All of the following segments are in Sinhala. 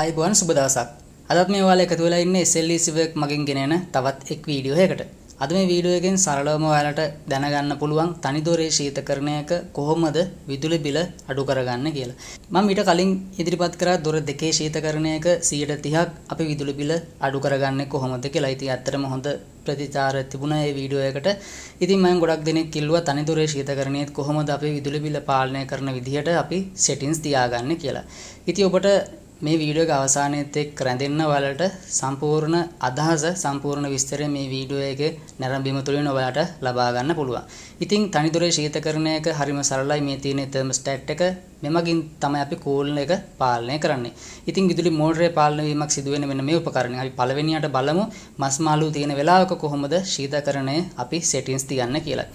අයිබුවන් සුබදසක් අදත් මේ වාල එකතු වෙලා ඉන්න SLEසිවක් මගින් ගෙනෙන තවත් එක් වීඩියෝ එකකට අද මේ වීඩියෝ එකෙන් සරලවම ඔයාලට දැනගන්න පුළුවන් තනිදොරේ ශීතකරණයක කොහොමද විදුලි බිල අඩු කරගන්න කියලා මම ඊට කලින් ඉදිරිපත් කරා දොර දෙකේ ශීතකරණයක 130ක් අපි විදුලි බිල අඩු කරගන්නේ කොහොමද කියලා ඉතින් ඇත්තටම හොඳ ප්‍රතිචාර තිබුණා මේ වීඩියෝ එකට ඉතින් මම ගොඩක් දෙනෙක් කිව්වා තනිදොරේ ශීතකරණයේත් කොහොමද අපි විදුලි බිල පාලනය කරන විදිහට අපි සෙටින්ස් තියාගන්නේ කියලා ඉතින් ඔබට මේ වීඩියෝ එක අවසානයේත් එක් රැඳෙන්න ඔයාලට සම්පූර්ණ අදහස සම්පූර්ණ විස්තරය මේ වීඩියෝ එකේ නැරඹීම තුළින් ඔයාලට ලබා ගන්න පුළුවන්. ඉතින් තනිදොරේ ශීතකරණය එක හරිම සරලයි මේ තියෙන තර්මස්ටැට් එක මෙමගින් තමයි අපි කූල්න එක පාලනය කරන්නේ. ඉතින් විදුලි මෝටරේ පාලනය වීමක් සිදු වෙන මෙන්න මේ උපකරණය. අපි පළවෙනියට බලමු මස් මාළු තියෙන වෙලාවක කොහොමද ශීතකරණය අපි සෙටින්ස් තියන්න කියලා.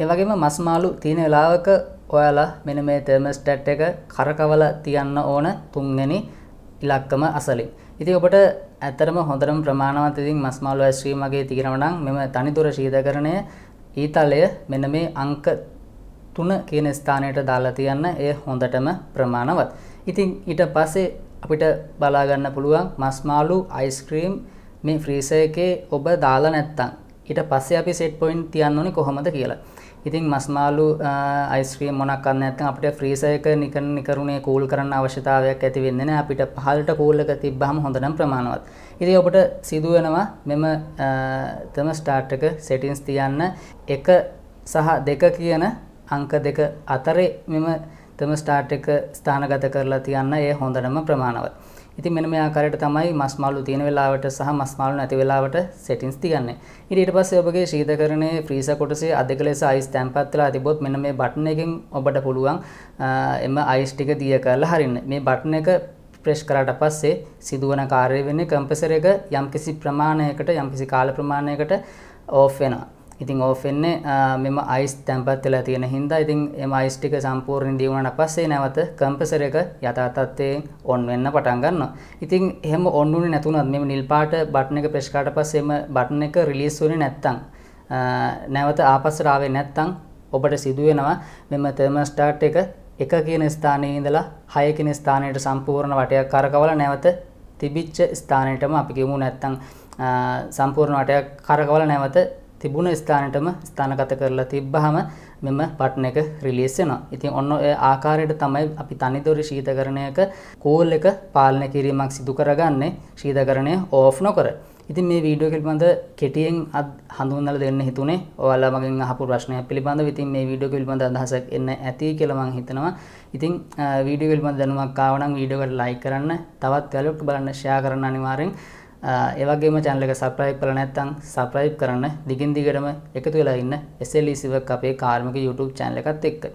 ඒ වගේම මස් මාළු තියෙන වෙලාවක ඔයාලා මෙන මේ තර්මස්ටැට් එක කරකවල තියන්න ඕන තුන්ගනි ඉලක්කම අසලින්. ඉති ඔබට ඇතරම හොඳරම් ප්‍රමාණවත් ඉතින් මස්මාලු ඇස්වීමගේ තිරෙනවනම් මෙම තනිතුර ශීධකරණය ඊතලය මෙන මේ අංක තුන කියන ස්ථානයට දාලා තියන්න ඒ හොඳටම ප්‍රමාණවත්. ඉතින් ඊට පස්සේ අපිට බලාගන්න පුළුවන් මස්මාලු අයිස්ක්‍රීම් මේ ෆ්‍රීසය එකේ ඔබ දාලා නැත්තං. ඊට පස්සේ අපි සෙට් පොයින්ට් තියන්න ඕනේ කොහොමද කියලා. ඉතින් මස්මාලු අයිස්ක්‍රිය මොනක් අන්න ඇත්තන් අපිට ෆ්‍රීසයක නිකන් නිකරුණේ කූල් කරන්න අවශ්‍යතාවයක් ඇති වෙන්නේ නැහැ අපිට පහළට කූල් එක තිබ්බහම හොඳටම ප්‍රමාණවත්. ඉතින් ඔබට සිදු වෙනවා මෙම තම ස්ටාර්ට් එක සෙටින්ස් තියන්න එක සහ දෙක කියන අංක දෙක අතරේ මෙම තම ස්ටාර්ට් එක ස්ථානගත කරලා තියන්න ඒ හොඳටම ප්‍රමාණවත්. ඉතින් මෙන්න මේ ආකාරයට තමයි මස් මාළු තියෙන වෙලාවට සහ මස් මාළු නැති වෙලාවට සෙටින්ග්ස් තියන්නේ. ඊට ඊට පස්සේ ඔබගේ ශීතකරණයේ ෆ්‍රීසර් කොටසේ අධික ලෙස අයිස් තැම්පත් වෙලා තිබොත් මෙන්න මේ බටන් එකෙන් ඔබට පුළුවන් එම අයිස් ටික දිය කරලා හරින්න. මේ බටන් එක ප්‍රෙස් කරාට පස්සේ සිදුවන කාර්යය වෙන්නේ කම්ප්‍රෙසර් එක යම්කිසි ප්‍රමාණයකට යම්කිසි කාල ප්‍රමාණයකට ඕෆ් වෙනවා. ඉතින් ඕෆෙන්නේ මෙම අයිස් තැන්පත් වෙලා තියෙන හින්දා ඉතින් එම අයිස් ටික සම්පූර්ණයෙන් දී වුණාට පස්සේ නැවත කම්ප්‍රෙසර් එක යථා තත්ත්වයෙන් ඔන් වෙන්න පටන් ගන්නවා. ඉතින් එහෙම ඔන් වුණේ නැතුණත් මෙම නිල් පාට බටන් එක ප්‍රෙස් කරාට පස්සේ එම බටන් එක රිලීස් වුණේ නැත්තම් නැවත ආපස්සට ආවේ නැත්තම් ඔබට සිදු වෙනවා මෙම තර්මෝස්ටාට් එක එක කියන ස්ථානයේ ඉඳලා 6 කියන ස්ථානයට සම්පූර්ණ වටයක් කරකවලා නැවත තිබිච්ච ස්ථානයටම අපි කියමු නැත්තම් සම්පූර්ණ වටයක් කරකවලා නැවත තිබුණ ස්ථානටම ස්ථානගත කරලා තිබ්බහම මෙම බටන් එක රිලීස් වෙනවා. ඉතින් ඔන්න ඔය ආකාරයට තමයි අපි තනිදොර ශීතකරණයක කෝල් එක පාලනය කිරීමක් සිදු කරගන්නේ ශීතකරණය ඕෆ් නොකර. ඉතින් මේ වීඩියෝ පිළිබඳ කෙටියෙන් හඳුන්වලා දෙන්න හිතුනේ. ඔයාලා මගෙන් අහපු ප්‍රශ්නයක් පිළිබඳව ඉතින් මේ වීඩියෝ පිළිබඳ අදහසක් එන්න ඇති කියලා මම හිතනවා. ඉතින් වීඩියෝ පිළිබඳ දැනුමක් ආව නම් වීඩියෝ එකට ලයික් කරන්න, තවත් වැලුක් බලන්න, ෂෙයා කරන්න අනිවාර්යෙන් ඒවගේම චැනල එක සබ්‍රයිබ් කරලා නැත්නම් සබ්‍රයිබ් කරන්න දිගින් දිගටම එකතු වෙලා ඉන්න SLE සිවක් අපේ කාර්මික YouTube channel එකත් එක්ක.